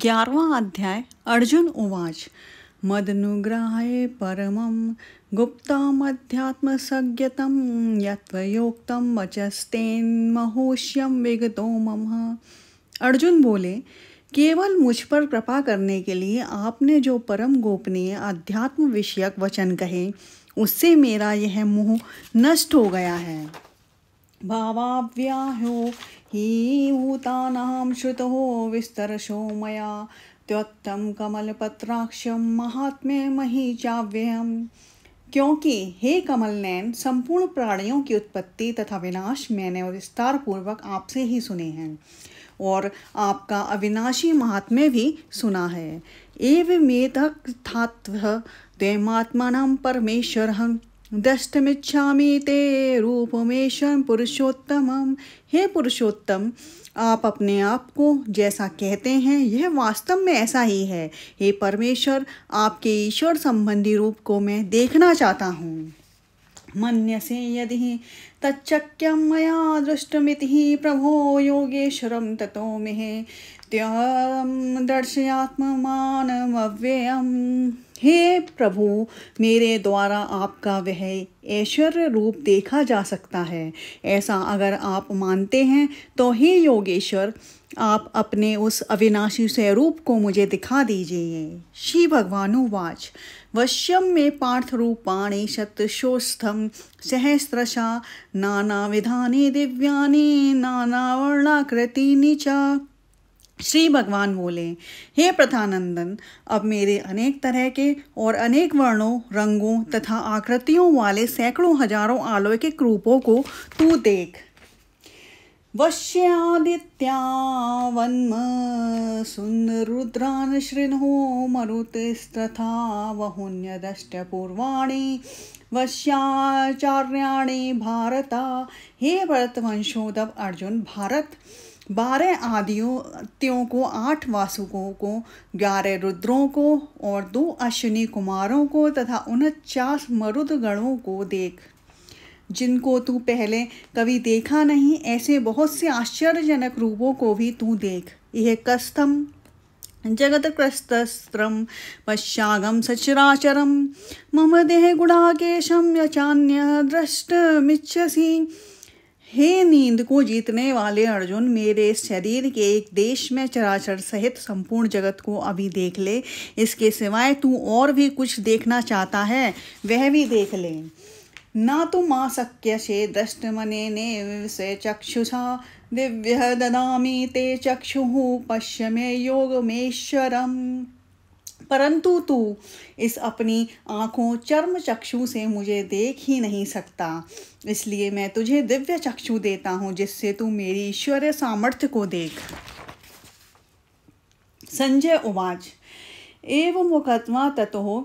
ग्यारवा अध्याय अर्जुन उवाच मदनुग्राहे परमं गुप्तामध्यात्म यत्वयोक्तं वचस्तेन्महोष्यम विगतो मम अर्जुन बोले केवल मुझ पर कृपा करने के लिए आपने जो परम गोपनीय अध्यात्म विषयक वचन कहे उससे मेरा यह मुँह नष्ट हो गया है भावाव्याहो हीभूतानां श्रुतो विस्तरशो मया त्योत्तम कमलपत्राक्षम महात्म्य मही चाव्ययम क्योंकि हे कमल नैन संपूर्ण प्राणियों की उत्पत्ति तथा विनाश मैंने विस्तार पूर्वक आपसे ही सुने हैं और आपका अविनाशी महात्म्य भी सुना है एवं मेधक थात्व दैमात्मा परमेश्वर दष्टमिच्छामी ते रूपमेशम पुरुषोत्तमम हे पुरुषोत्तम आप अपने आप को जैसा कहते हैं यह वास्तव में ऐसा ही है हे परमेश्वर आपके ईश्वर संबंधी रूप को मैं देखना चाहता हूँ मन्यसे यदि तच्चक्यम मया दृष्टमिति प्रभो योगेश्वरं ततो मे त्यं अव्ययम हे प्रभु मेरे द्वारा आपका वह ऐश्वर्य रूप देखा जा सकता है ऐसा अगर आप मानते हैं तो हे योगेश्वर आप अपने उस अविनाशी स्वरूप को मुझे दिखा दीजिए श्री भगवानुवाच वश्यम में पार्थ रूपाणे शतशोस्थम सहस्रशा नाना विधाने नाना वर्णाकृति निचा श्री भगवान बोले हे प्रथानंदन अब मेरे अनेक तरह के और अनेक वर्णों रंगों तथा आकृतियों वाले सैकड़ों हजारों अलौकिक रूपों को तू देख वश्यादित्यावन्म सुन्दरुद्रान् शृणो मरुतिस्तथा वहुन्यदष्टपूर्वाणि वश्याचार्याणि भारता हे भरतवंशोदव अर्जुन भारत बारह आदियों त्यों को आठ वासुकों को ग्यारह रुद्रों को और दो अश्विनी कुमारों को तथा उनचास मरुदगणों को देख जिनको तू पहले कभी देखा नहीं ऐसे बहुत से आश्चर्यजनक रूपों को भी तू देख यह कस्थम क्रस्तस्त्रम पश्चागम सचराचरम मम देह गुणाकेशम यचान्य दृष्ट द्रष्टुमिच्छसि हे नींद को जीतने वाले अर्जुन मेरे शरीर के एक देश में चराचर सहित संपूर्ण जगत को अभी देख ले इसके सिवाय तू और भी कुछ देखना चाहता है वह भी देख ले न तो से दृष्ट मने ने से चक्षुषा दिव्य ददामी ते चक्षु पश्य में मेश्वरम परंतु तू इस अपनी आँखों चर्म चक्षु से मुझे देख ही नहीं सकता इसलिए मैं तुझे दिव्य चक्षु देता हूँ जिससे तू मेरी ईश्वरीय सामर्थ्य को देख संजय उवाच एव मुकद्मा ततो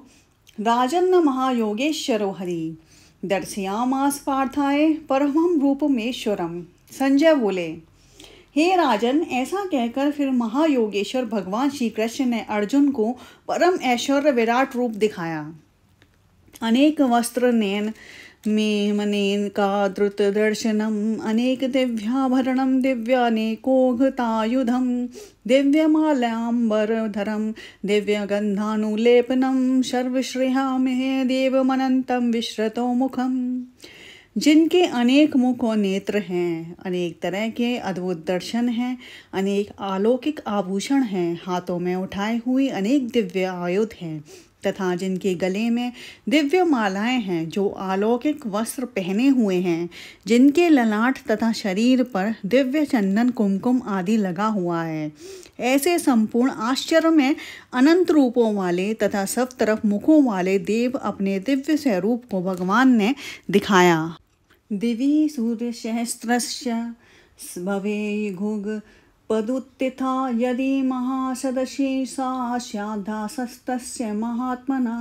राजन्न महायोगेश्वरो हरि दर्शयामास पार्थाय परमम रूपमेश्वरम संजय बोले हे राजन ऐसा कहकर फिर महायोगेश्वर भगवान श्री कृष्ण ने अर्जुन को परम ऐश्वर्य विराट रूप दिखाया अनेक वस्त्र नयन का मेमनेन्कादृतदर्शनम् अनेकदिव्याभरणं दिव्यानेकोघतायुधं दिव्यमाल्याम्बरधरं दिव्यगन्धानुलेपनं सर्वश्रेयामहे देवमनन्तं विश्रतो मुखम जिनके अनेक मुख और नेत्र हैं अनेक तरह के अद्भुत दर्शन हैं अनेक अलौकिक आभूषण हैं हाथों में उठाए हुए अनेक दिव्य आयुध हैं तथा जिनके गले में दिव्य मालाएं हैं जो अलौकिक वस्त्र पहने हुए हैं जिनके ललाट तथा शरीर पर दिव्य चंदन कुमकुम आदि लगा हुआ है ऐसे संपूर्ण आश्चर्य में अनंत रूपों वाले तथा सब तरफ मुखों वाले देव अपने दिव्य स्वरूप को भगवान ने दिखाया दिवी सूर्य सहस्त्र भवे घुग पदुत्थिता यदि महासदशी सा श्याधासस्तस्य महात्मना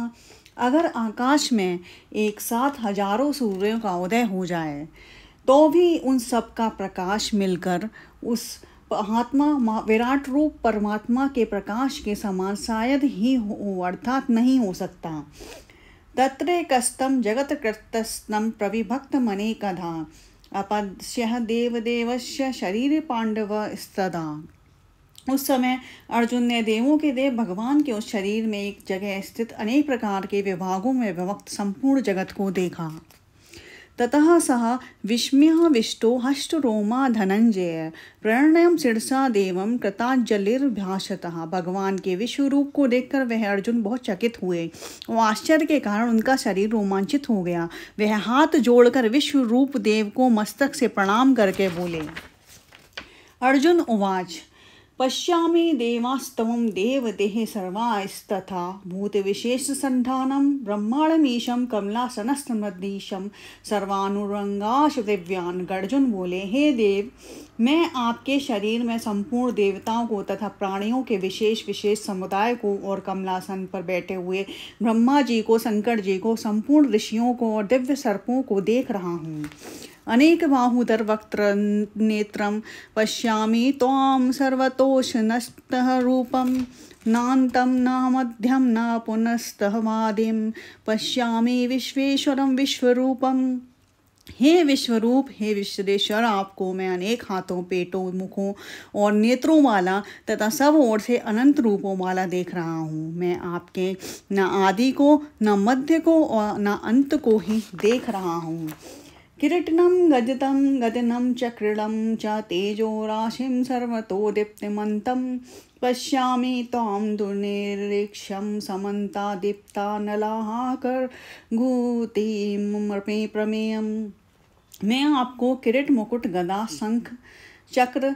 अगर आकाश में एक साथ हजारों सूर्यों का उदय हो जाए तो भी उन सब का प्रकाश मिलकर उस महात्मा विराट रूप परमात्मा के प्रकाश के समान शायद ही हो अर्थात नहीं हो सकता तत्रे कस्तम जगत कृतस्तम प्रविभक्त मने कधा अपदश्य देवदेवश्य शरीर पांडव स्तदा उस समय अर्जुन ने देवों के देव भगवान के उस शरीर में एक जगह स्थित अनेक प्रकार के विभागों में विभक्त संपूर्ण जगत को देखा ततः सः विस्म्यः विष्टो हष्टरोमा धनंजय प्रणयम सिरसा देवम कृतांजलिर्भ्यासतः भगवान के विश्व रूप को देखकर वह अर्जुन बहुत चकित हुए और आश्चर्य के कारण उनका शरीर रोमांचित हो गया वह हाथ जोड़कर विश्व रूप देव को मस्तक से प्रणाम करके बोले अर्जुन उवाच पश्यामि भूत विशेष सर्वायस्तथा भूतविशेषसन्धानं ब्रह्माणमीशं कमलासनस्तमदीशं सर्वानुरंगाश दिव्यान गर्जुन बोले हे देव मैं आपके शरीर में संपूर्ण देवताओं को तथा प्राणियों के विशेष विशेष समुदाय को और कमलासन पर बैठे हुए ब्रह्मा जी को शंकर जी को संपूर्ण ऋषियों को और दिव्य सर्पों को देख रहा हूँ अनेक बाहुधर वक्त नेत्र पशा सर्वतोषनस्तः रूपं नान्तं न मध्यम न पुनस्तः वादी पशा विश्वेश्वर विश्व हे विश्वरूप हे विश्वेश्वर आपको मैं अनेक हाथों पेटों मुखों और नेत्रों वाला तथा सब ओर से अनंत रूपों वाला देख रहा हूँ मैं आपके न आदि को न मध्य को और न अंत को ही देख रहा हूँ किरटनम गजतम गगनं च च तेजो राशि सर्वतो दीप्तिमन्तं पश्यामि ताम दुर्निरीक्ष समन्ता दीप्ता नलाहाकर कर्गूतिं प्रमेय मैं आपको किरीट मुकुट गदा शंख चक्र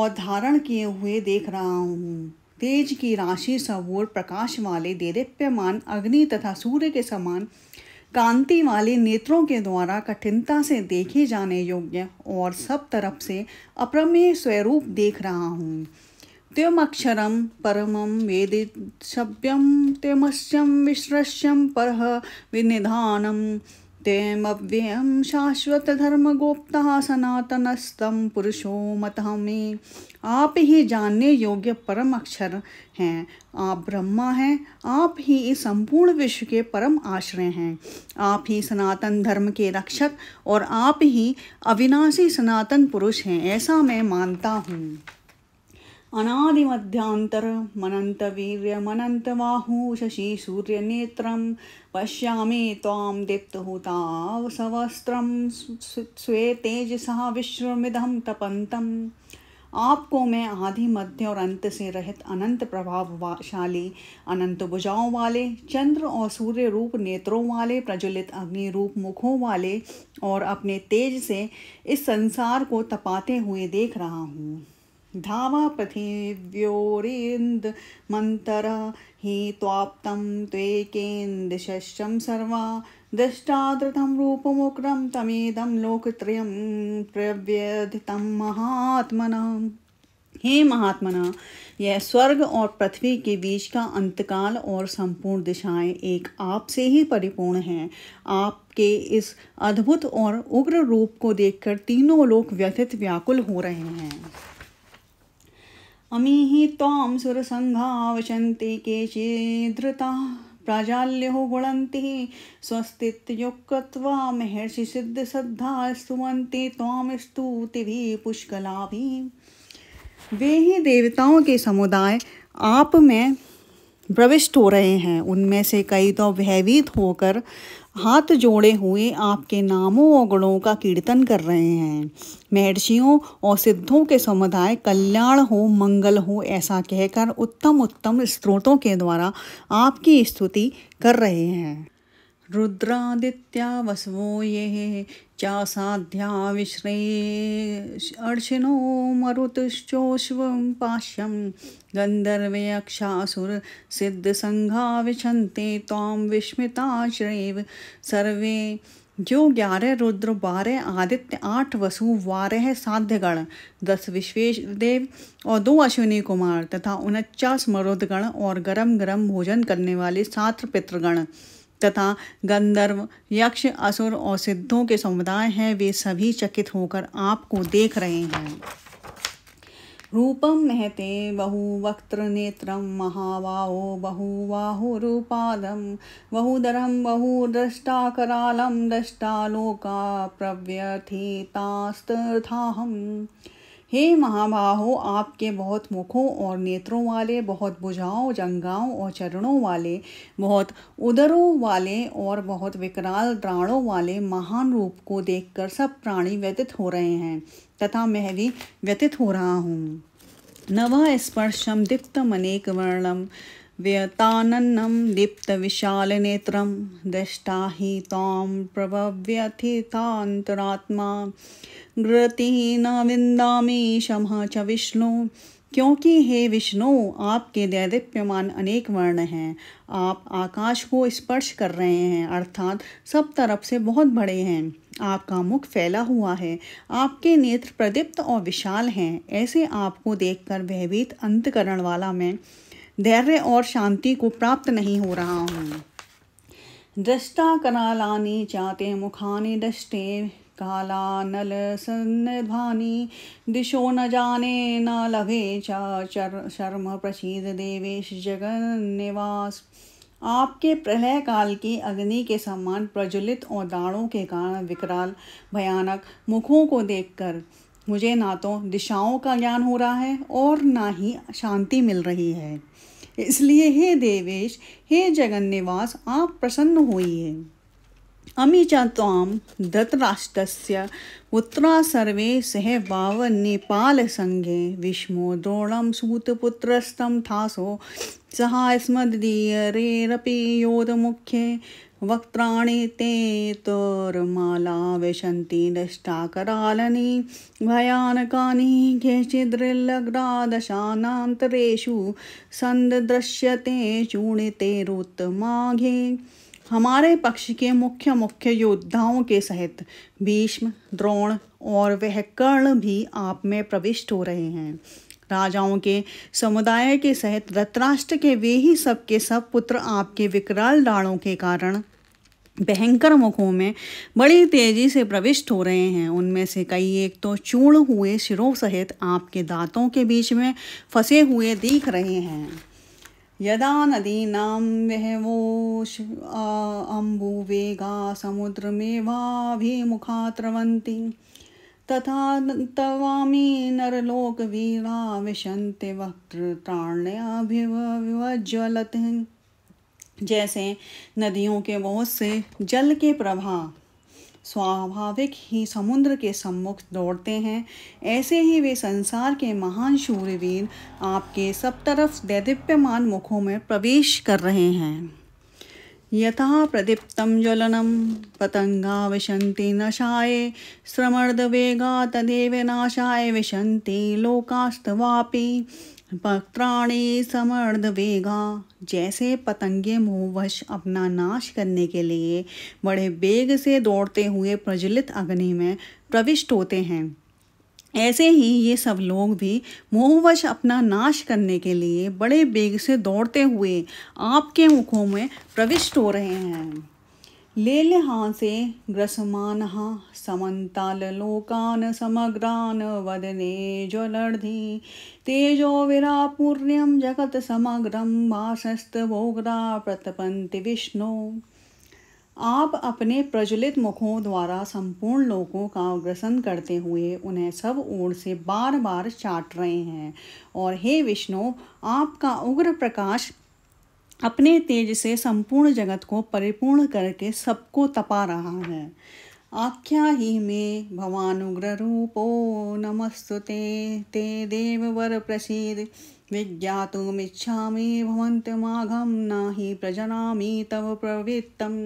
और धारण किए हुए देख रहा हूँ तेज की राशि सवोर प्रकाश वाले देदीप्यमान अग्नि तथा सूर्य के समान कांति वाले नेत्रों के द्वारा कठिनता से देखे जाने योग्य और सब तरफ से अप्रमेय स्वरूप देख रहा हूँ त्यमक्षरम परमम वेदित सभ्यम त्यमश्यम विश्रश्यम पर विनिधानम तेमव्ययम शाश्वत धर्म गोप्ता सनातनस्तम पुरुषो मत मे आप ही जानने योग्य परम अक्षर हैं आप ब्रह्मा हैं आप ही इस संपूर्ण विश्व के परम आश्रय हैं आप ही सनातन धर्म के रक्षक और आप ही अविनाशी सनातन पुरुष हैं ऐसा मैं मानता हूँ मनंत मनंत शशि सूर्य ताम दीप्त होता सवस्त्र स्वे स्वेतेजसः विश्वमिदम तपंत आपको मैं आधि मध्य और अंत से रहित अनंत प्रभावशाली अनंत बुझाओं वाले चंद्र और सूर्य रूप नेत्रों वाले प्रज्वलित अग्नि रूप मुखों वाले और अपने तेज से इस संसार को तपाते हुए देख रहा हूँ धावा पृथिव्योरिंद मंतरा हे त्वाप्तं त्वेकेन्दिशं सर्वा रूप मुक्रम तमेदं लोकत्रयं प्रव्यधितं महात्मना हे महात्मना यह स्वर्ग और पृथ्वी के बीच का अंतकाल और संपूर्ण दिशाएं एक आप से ही परिपूर्ण हैं आपके इस अद्भुत और उग्र रूप को देखकर तीनों लोग व्यथित व्याकुल हो रहे हैं अमीहि त्वां सुरसङ्घावशन्ति केचिद्धृताः प्राजाल्यो गुणन्ति स्वस्तित्युक्त्वा महर्षिसिद्धसद्धा स्तुवन्ति त्वां स्तुतिभिः पुष्कलाभिः वे ही देवताओं के समुदाय आप में प्रविष्ट हो रहे हैं उनमें से कई तो भयभीत होकर हाथ जोड़े हुए आपके नामों और गुणों का कीर्तन कर रहे हैं महर्षियों और सिद्धों के समुदाय कल्याण हो मंगल हो ऐसा कहकर उत्तम उत्तम स्त्रोतों के द्वारा आपकी स्तुति कर रहे हैं रुद्रादित्या वसवो ये चासाध्या विश्रे अर्शिनो पाश्यम अक्षासुर सिद्ध संघा विशंते ताम विस्मिताश्रेव सर्वे जो ग्यारह रुद्र बारह आदित्य आठ वसु बारह साध्यगण दस विश्वेश देव और दो अश्विनी कुमार तथा उनचास मरुदगण और गरम गरम भोजन करने वाले सात पितृगण तथा गंधर्व यक्ष असुर और सिद्धों के समुदाय हैं वे सभी चकित होकर आपको देख रहे हैं रूपम महते बहुवक्त्र नेत्र महावाहो बहुबाहुरूपादम बहुधरम बहुद्रष्टाकरालम दृष्टालोका प्रव्यथितास्तथाहम हे महाबाहो आपके बहुत मुखों और नेत्रों वाले बहुत बुझाओं जंगाओं और चरणों वाले बहुत उदरों वाले और बहुत विकराल प्राणों वाले महान रूप को देखकर सब प्राणी व्यतीत हो रहे हैं तथा मैं भी व्यतीत हो रहा हूँ नवा स्पर्शम अनेक वर्णम विशाल नेत्र दृष्टा ही त्वां प्रभव्यथितान्तरात्मा गृति न विंदा क्षमा च विष्णु क्योंकि हे विष्णु आपके दैदिप्यमान अनेक वर्ण हैं आप आकाश को स्पर्श कर रहे हैं अर्थात सब तरफ से बहुत बड़े हैं आपका मुख फैला हुआ है आपके नेत्र प्रदीप्त और विशाल हैं ऐसे आपको देखकर भयभीत अंतकरण वाला मैं धैर्य और शांति को प्राप्त नहीं हो रहा हूँ दृष्टा कनालानी चाहते मुखानी दृष्टे काला नल सन्निधानी दिशो न जाने न लभे चा चर शर्म प्रसीद देवेश जगन निवास आपके प्रलय काल की अग्नि के समान प्रज्वलित और दाणों के कारण विकराल भयानक मुखों को देखकर मुझे ना तो दिशाओं का ज्ञान हो रहा है और ना ही शांति मिल रही है इसलिए हे देवेश हे निवास आप प्रसन्न होइए अमी चाम त्वां धतराष्ट्रस्य पुत्रा सर्वे सह वावन्नेपालसङ्घे विष्मो द्रोणम सूतपुत्रस्तं थासो सहा स्मदीयरेरपि मुख्ये वक्त्राणि ते तोर्माला विशन्ति दष्टाकरालनि भयानकानि केचिद्रिल्लग्रादशानान्तरेषु सन्दृश्यते चूणितेरुत्तमाघे हमारे पक्ष के मुख्य मुख्य योद्धाओं के सहित भीष्म द्रोण और वह कर्ण भी आप में प्रविष्ट हो रहे हैं राजाओं के समुदाय के सहित रतराष्ट्र के वे ही सबके सब पुत्र आपके विकराल डाणों के कारण भयंकर मुखों में बड़ी तेजी से प्रविष्ट हो रहे हैं उनमें से कई एक तो चूर्ण हुए सिरों सहित आपके दांतों के बीच में फंसे हुए दिख रहे हैं यदा नदी नदीनां समुद्र अम्बुवेगा भी मुखात्रवंती तथा तवामी नरलोक नरलोकवीरा विशन्ते हैं जैसे नदियों के बहुत से जल के प्रवाह स्वाभाविक ही समुद्र के सम्मुख दौड़ते हैं ऐसे ही वे संसार के महान शूरवीर आपके सब तरफ दैदिप्यमान मुखों में प्रवेश कर रहे हैं यथा प्रदीप्तम ज्वलनम पतंगा विशंति नशाए श्रमर्द वेगा तदेव नाशाए विशंति लोकास्तवापी पत्राणे समर्द वेगा जैसे पतंगे मोहवश अपना नाश करने के लिए बड़े वेग से दौड़ते हुए प्रज्वलित अग्नि में प्रविष्ट होते हैं ऐसे ही ये सब लोग भी मोहवश अपना नाश करने के लिए बड़े वेग से दौड़ते हुए आपके मुखों में प्रविष्ट हो रहे हैं लेलहासे ग्रसमानः समन्ताललोकान् समग्रान् वदने ज्वलर्धि तेजो विरापूर्ण्यं जगत्समग्रं वासस्तभोग्रा प्रतपन्ति विष्णु आप अपने प्रज्वलित मुखों द्वारा संपूर्ण लोगों का अग्रसन करते हुए उन्हें सब ओर से बार बार चाट रहे हैं और हे विष्णु आपका उग्र प्रकाश अपने तेज से संपूर्ण जगत को परिपूर्ण करके सबको तपा रहा है आख्या ही में भवानुग्र रूपो नमस्तु ते ते देववर प्रसीद विज्ञातुमिच्छामि भवन्तमाघं नाहि प्रजनामि तव प्रवृत्तम्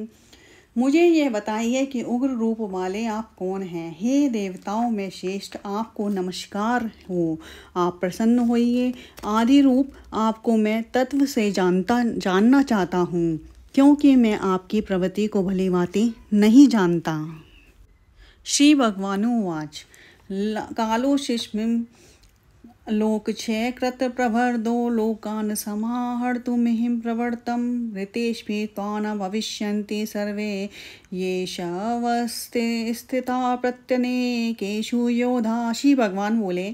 मुझे ये बताइए कि उग्र रूप वाले आप कौन हैं हे देवताओं में श्रेष्ठ आपको नमस्कार हो आप प्रसन्न होइए आदि रूप आपको मैं तत्व से जानता जानना चाहता हूँ क्योंकि मैं आपकी प्रवृत्ति को भली भांति नहीं जानता श्री भगवानुवाच कालो शिष्म लोक कृत प्रभर्दो लोकान् समाहर्तुमिहिं प्रवर्तं ऋतेष्मि भविष्य सर्वे ये येषावस्ते स्थिता प्रत्यनेकेषु योधा श्री भगवान बोले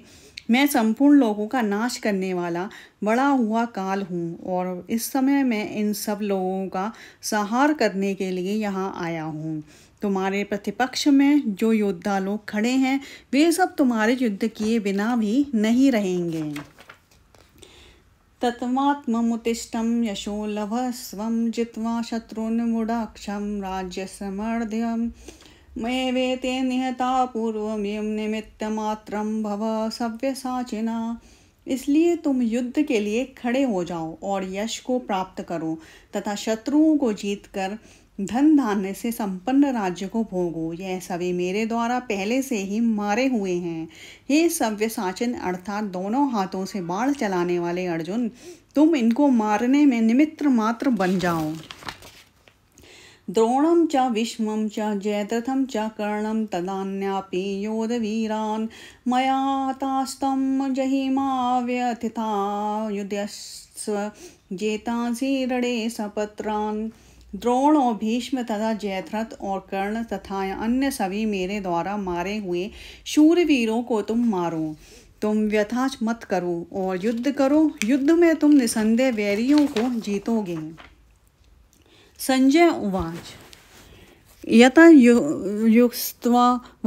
मैं संपूर्ण लोगों का नाश करने वाला बड़ा हुआ काल हूँ और इस समय मैं इन सब लोगों का सहार करने के लिए यहाँ आया हूँ तुम्हारे प्रतिपक्ष में जो योद्धा लोग खड़े हैं वे सब तुम्हारे युद्ध किए बिना भी नहीं रहेंगे तत्वात्मुतिष्ठम यशो लभ स्व जित्वा शत्रुन मुडाक्षम राज्य समर्ध्यम मे वे ते निहता पूर्व निमित्त मात्र भव सव्य साचिना इसलिए तुम युद्ध के लिए खड़े हो जाओ और यश को प्राप्त करो तथा शत्रुओं को जीतकर कर धन धान्य से संपन्न राज्य को भोगो यह सभी मेरे द्वारा पहले से ही मारे हुए हैं हे सव्य साचन अर्थात दोनों हाथों से बाढ़ चलाने वाले अर्जुन तुम इनको मारने में निमित्र मात्र बन जाओ द्रोणम च विष्म च जयद्रथम च कर्णम तदान्यापी योधवीरान् मयातास्तम जहिमाव्यथिता युध्यस्व जेतांसि रडे द्रोण और भीष्म तथा जयद्रथ और कर्ण तथा अन्य सभी मेरे द्वारा मारे हुए शूरवीरों को तुम मारो तुम व्यथाच मत करो और युद्ध करो युद्ध में तुम निसंदेह वैरियों को जीतोगे संजय उवाच यता यु युक्त्वा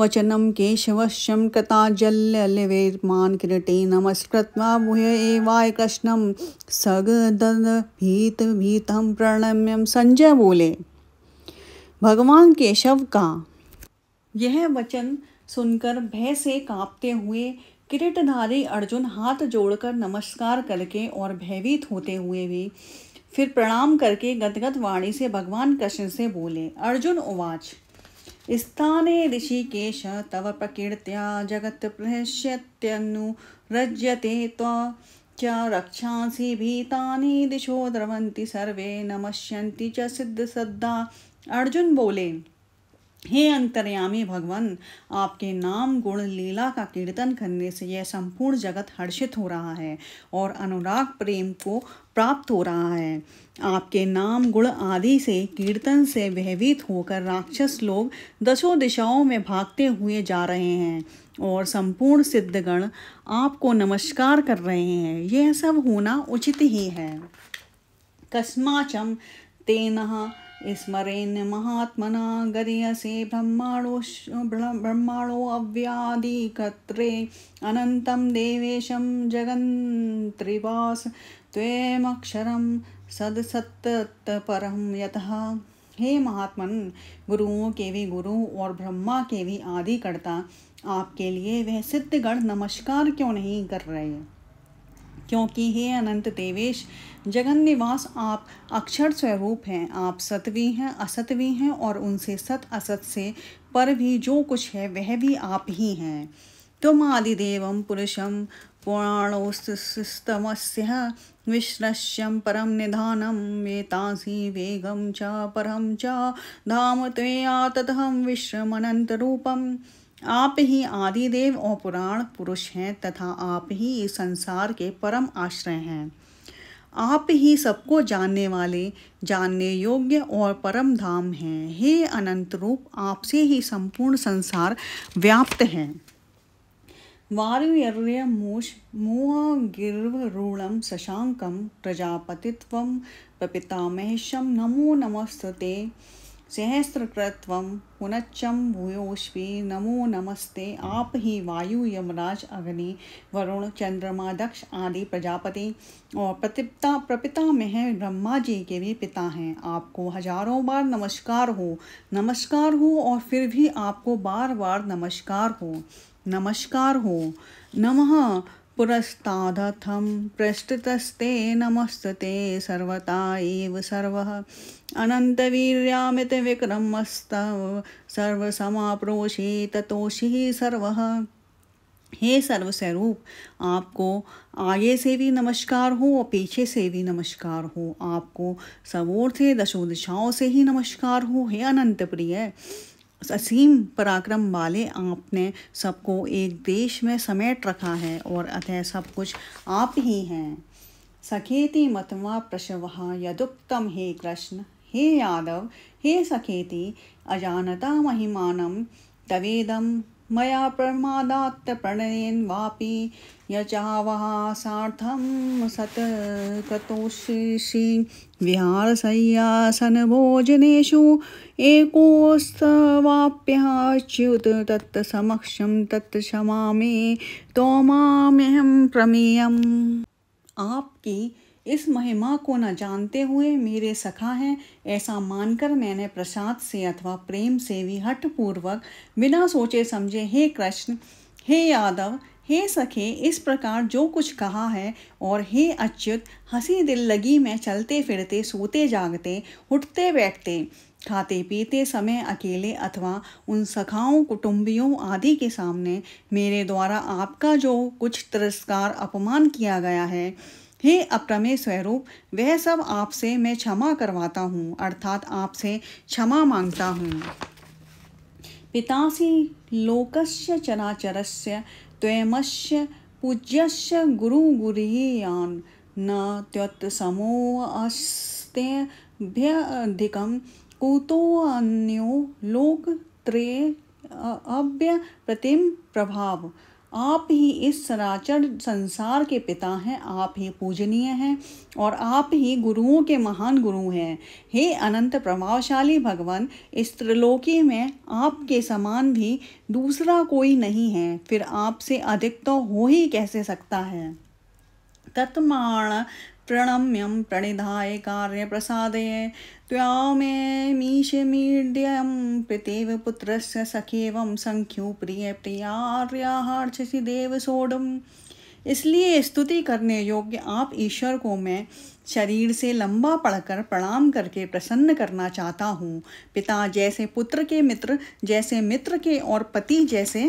केशव केशवश्यं कृताजल्यलिवेर्मान् किरटे नमस्कृत्वा भूय एवाय सगदीत भीतम प्रणम्यम संजय बोले भगवान केशव का यह वचन सुनकर भय से कांपते हुए किरीटधारी अर्जुन हाथ जोड़कर नमस्कार करके और भयभीत होते हुए भी फिर प्रणाम करके गदगद वाणी से भगवान कृष्ण से बोले अर्जुन उवाच स्थाने ऋषिकेश तव प्रकीर्त्या जगत् प्रहस्यत्यनुरज्यते त्वा क्या रक्षांसि भीतानि दिशो द्रवन्ति सर्वे नमस्यन्ति च सिद्धसद्धा अर्जुन बोले हे अंतर्यामी भगवान आपके नाम गुण लीला का कीर्तन करने से यह संपूर्ण जगत हर्षित हो रहा है और अनुराग प्रेम को प्राप्त हो रहा है आपके नाम गुण आदि से कीर्तन से भयभीत होकर राक्षस लोग दसों दिशाओं में भागते हुए जा रहे हैं और संपूर्ण सिद्धगण आपको नमस्कार कर रहे हैं यह सब होना उचित ही है कस्माचम तेना स्मरेन् महात्मना गरीयसे ब्रह्माणो अव्यादिकत्रे अनन्तं देवेशं जगन्त्रिवास त्वेमक्षरं सदसत्तपरं यतः हे महात्मन गुरुओं के भी गुरु और ब्रह्मा के भी आदि करता आपके लिए वह सिद्धगण नमस्कार क्यों नहीं कर रहे क्योंकि हे अनंत देवेश जगन निवास आप अक्षर स्वरूप हैं आप सतवी हैं असतवी हैं और उनसे सत असत से पर भी जो कुछ है वह भी आप ही हैं तुम आदिदेव पुरुषम पुराणोस्तमस्य विश्रश्यम परम निधानम वेतासी वेगम च परम च धाम त्वया तथम विश्रमनंत रूपम आप ही आदिदेव और पुराण पुरुष हैं तथा आप ही इस संसार के परम आश्रय हैं आप ही सबको जानने वाले जानने योग्य और परम धाम हैं हे अनंत रूप आपसे ही संपूर्ण संसार व्याप्त हैं वारुयर्यमूष मूहागिर्वरूढं शशाङ्कं प्रजापतिव प्रपितामहेशं नमो नमस्ते सहस्रकृत्वं पुनच्चम भूयोश्वी नमो नमस्ते आप ही वायु यमराज अग्नि वरुण चंद्रमा दक्ष आदि प्रजापति और प्रतिपता प्रपिता में है ब्रह्मा जी के भी पिता हैं आपको हजारों बार नमस्कार हो नमस्कार हो और फिर भी आपको बार बार नमस्कार हो नमस्कार हो नमः पुरस्तादथं पृष्ठतस्ते नमस्तते सर्वता एव सर्वः अनन्तवीर्यामितविक्रमस्तव सर्वसमाप्रोषि ततोषि सर्वः हे सर्वस्वरूप आपको आगे से भी नमस्कार हो और पीछे से भी नमस्कार हो आपको सवोर्थे दशो दिशाओं से ही नमस्कार हो हे अनंत प्रिय असीम पराक्रम वाले आपने सबको एक देश में समेट रखा है और अतः सब कुछ आप ही हैं सखेति मतवा प्रशवः यदुक्तम हे कृष्ण हे यादव हे सखेति अजानता महिमानम तवेदम मया प्रमादात्तप्रणयेन् वापि यचावः सार्थं सत कतोषि विहारसय्यासनभोजनेषु एकोऽस्तवाप्याच्युत तत् समक्षं तत् क्षमा मे त्वमाम्यहं प्रमेयम् आपकी इस महिमा को न जानते हुए मेरे सखा हैं ऐसा मानकर मैंने प्रसाद से अथवा प्रेम से भी पूर्वक बिना सोचे समझे हे कृष्ण हे यादव हे सखे इस प्रकार जो कुछ कहा है और हे अच्युत हंसी दिल लगी मैं चलते फिरते सोते जागते उठते बैठते खाते पीते समय अकेले अथवा उन सखाओं कुटुंबियों आदि के सामने मेरे द्वारा आपका जो कुछ तिरस्कार अपमान किया गया है हे अप्रमे स्वरूप वह सब आपसे मैं क्षमा करवाता हूँ अर्थात आपसे क्षमा मांगता हूँ पितासी लोकस्य चराचरस्य त्वमस्य पूज्यस्य गुरुगुरीयान् न त्वत्समोऽस्तेभ्यधिकं कुतोऽन्यो लोकत्रये अव्यप्रतिं प्रभाव आप ही इस सराचर संसार के पिता हैं आप ही पूजनीय हैं और आप ही गुरुओं के महान गुरु हैं हे अनंत प्रभावशाली भगवान इस त्रिलोकी में आपके समान भी दूसरा कोई नहीं है फिर आपसे अधिक तो हो ही कैसे सकता है तत्माण प्रणम्यम प्रणिधाय कार्य प्रसाद मे मीशमीड्यं पुत्र पुत्रस्य सखेवं सङ्ख्यु प्रिय प्रियार्यार्चसि देव इसलिए स्तुति करने योग्य आप ईश्वर को मैं शरीर से लंबा पढ़कर प्रणाम करके प्रसन्न करना चाहता हूँ पिता जैसे पुत्र के मित्र जैसे मित्र के और पति जैसे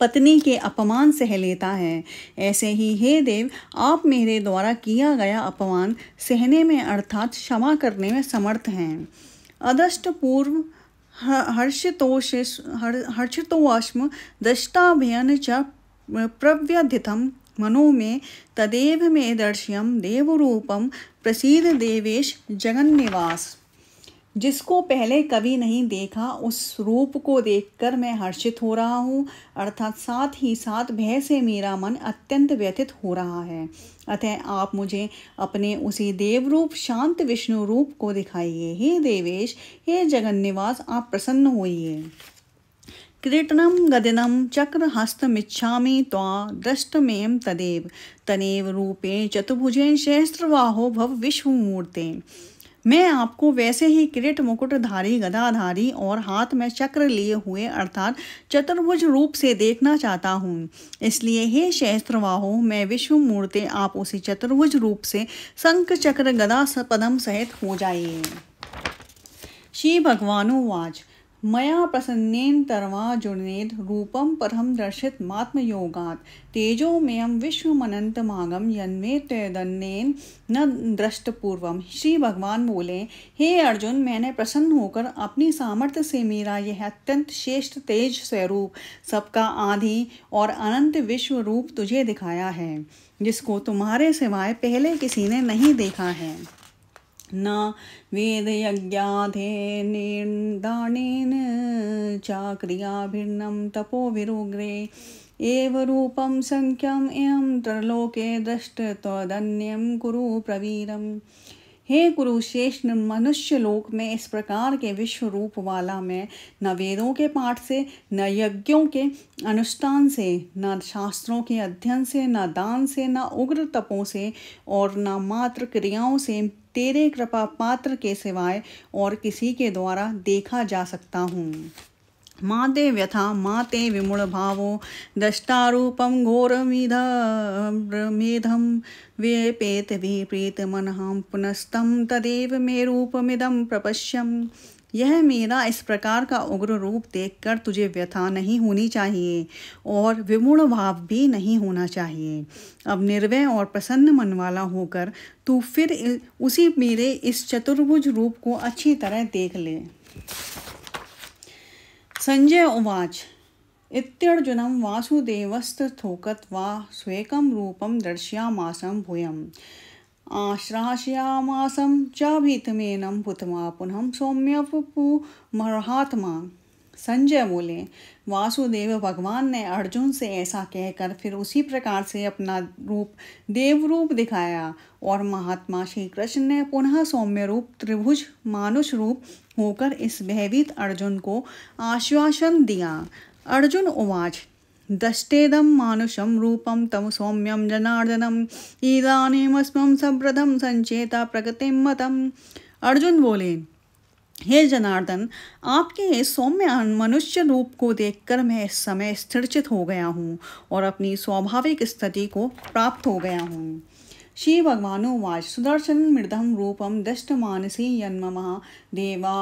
पत्नी के अपमान सह लेता है ऐसे ही हे देव आप मेरे द्वारा किया गया अपमान सहने में अर्थात क्षमा करने में समर्थ हैं अदष्ट पूर्व हर्षितोष हर हर्षितोष्म दष्टाभयन च प्रव्यधितम मनो में तदेव में दर्श्यम देवरूपम प्रसीद देवेश जगन्निवास जिसको पहले कभी नहीं देखा उस रूप को देखकर मैं हर्षित हो रहा हूँ अर्थात साथ ही साथ भय से मेरा मन अत्यंत व्यथित हो रहा है अतः आप मुझे अपने उसी देव रूप शांत विष्णु रूप को दिखाइए हे देवेश हे जगन्निवास आप प्रसन्न होइए कृतनम गदिनम चक्र ता त्वा दृष्टमेम तदेव तनेव रूपे चतुर्भुजें सहस्रवाहो भव विश्वमूर्ते मैं आपको वैसे ही किरीट मुकुटधारी गदाधारी और हाथ में चक्र लिए हुए अर्थात चतुर्भुज रूप से देखना चाहता हूँ इसलिए हे शस्त्रवाहो मैं विश्व मूर्ति आप उसी चतुर्भुज रूप से संक चक्र गदा पदम सहित हो जाइए श्री भगवान वाच मया प्रसन्नेन तरवा जुनेद रूपम परम दर्शित मात्म योगात तेजो मेयम विश्वमनंतमागम यन्मे तेदन्नेन न दृष्टपूर्वम श्री भगवान बोले हे अर्जुन मैंने प्रसन्न होकर अपनी सामर्थ्य से मेरा यह अत्यंत श्रेष्ठ तेज स्वरूप सबका आदि और अनंत विश्व रूप तुझे दिखाया है जिसको तुम्हारे सिवाय पहले किसी ने नहीं देखा है न वेदयज्ञाधेनेर्दाणेन चाक्रियाभिर्नं तपोभिरुग्रे एव रूपं सङ्ख्यम् एवं त्रलोके दृष्ट त्वदन्यं कुरु प्रवीरम् हे कुरु मनुष्य लोक में इस प्रकार के विश्व रूप वाला मैं न वेदों के पाठ से न यज्ञों के अनुष्ठान से न शास्त्रों के अध्ययन से न दान से न उग्र तपों से और न मात्र क्रियाओं से तेरे कृपा पात्र के सिवाय और किसी के द्वारा देखा जा सकता हूँ माते व्यथा माते विमूढ़ भावो दष्टारूपम घोरमिधमेधम वे पेत विप्रीत मनहम पुनस्तम तदेव मे रूपमिदम प्रपश्यम यह मेरा इस प्रकार का उग्र रूप देखकर तुझे व्यथा नहीं होनी चाहिए और विमूण भाव भी नहीं होना चाहिए अब निर्वय और प्रसन्न मन वाला होकर तू फिर उसी मेरे इस चतुर्भुज रूप को अच्छी तरह देख ले संजय उवाच इत्यर्जुनम इत्यर्जुनं वासुदेवस्तथोकत्वा स्वेकम रूपम दर्शियामासम भूयम् आश्रास्यामासं चीतमेनम पुतमा पुनः सौम्यपु महात्मा संजय बोले वासुदेव भगवान ने अर्जुन से ऐसा कहकर फिर उसी प्रकार से अपना रूप देव रूप दिखाया और महात्मा श्री कृष्ण ने पुनः सौम्य रूप त्रिभुज मानुष रूप होकर इस भयभीत अर्जुन को आश्वासन दिया अर्जुन उवाच दष्टेदं मानुषं रूपम तम सौम्यम जनार्दनम ईदानीमस्म सम्रदम संचेता प्रगति मतम अर्जुन बोले हे जनार्दन आपके सौम्य मनुष्य रूप को देखकर मैं इस समय स्थिरचित हो गया हूँ और अपनी स्वाभाविक स्थिति को प्राप्त हो गया हूँ श्री भगवानुवाच सुदर्शन मृदम रूपम दष्ट मानसी यन्म देवा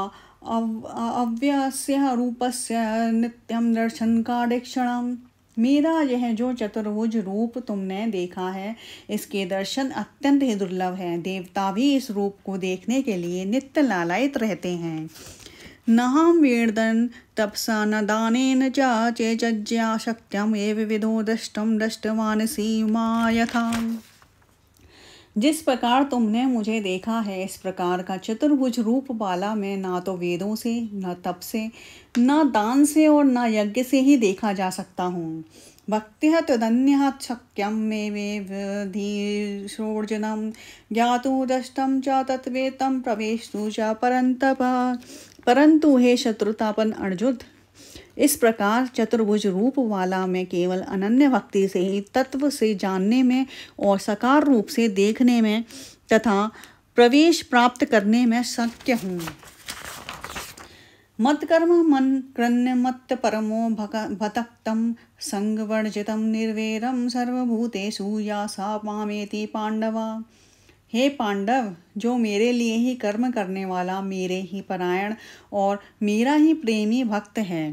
अव अव्यस्य रूपस्य नित्यं दर्शन कार्यक्षणम् मेरा यह जो चतुर्भुज रूप तुमने देखा है इसके दर्शन अत्यंत ही दुर्लभ है देवता भी इस रूप को देखने के लिए नित्य लालायित रहते हैं नहम वेर्दन तपसा न दान चाचे चज्ञा शक्त्यम एव विधो दृष्टम दृष्टवान सीमा यथा जिस प्रकार तुमने मुझे देखा है इस प्रकार का चतुर्भुज रूप वाला मैं ना तो वेदों से न तप से न दान से और न यज्ञ से ही देखा जा सकता हूँ भक्ति तदन्य शक्यम मे मे ज्ञात ज्ञातुदष्टम च तत्वेतम प्रवेशु च परंतप परंतु हे शत्रुतापन अर्जुद इस प्रकार चतुर्भुज रूप वाला में केवल अनन्य भक्ति से ही तत्व से जानने में और साकार रूप से देखने में तथा प्रवेश प्राप्त करने में सत्य हूँ मत्कर्म मन क्रण्य मत परमो भतक्तम संगवर्जित निर्वेरम सर्वभूतेषु या सा पामेति पांडवा हे पांडव जो मेरे लिए ही कर्म करने वाला मेरे ही परायण और मेरा ही प्रेमी भक्त है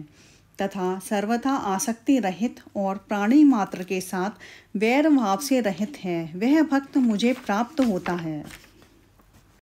तथा सर्वथा आसक्ति रहित और प्राणी मात्र के साथ वैर भाव से रहित है वह भक्त मुझे प्राप्त होता है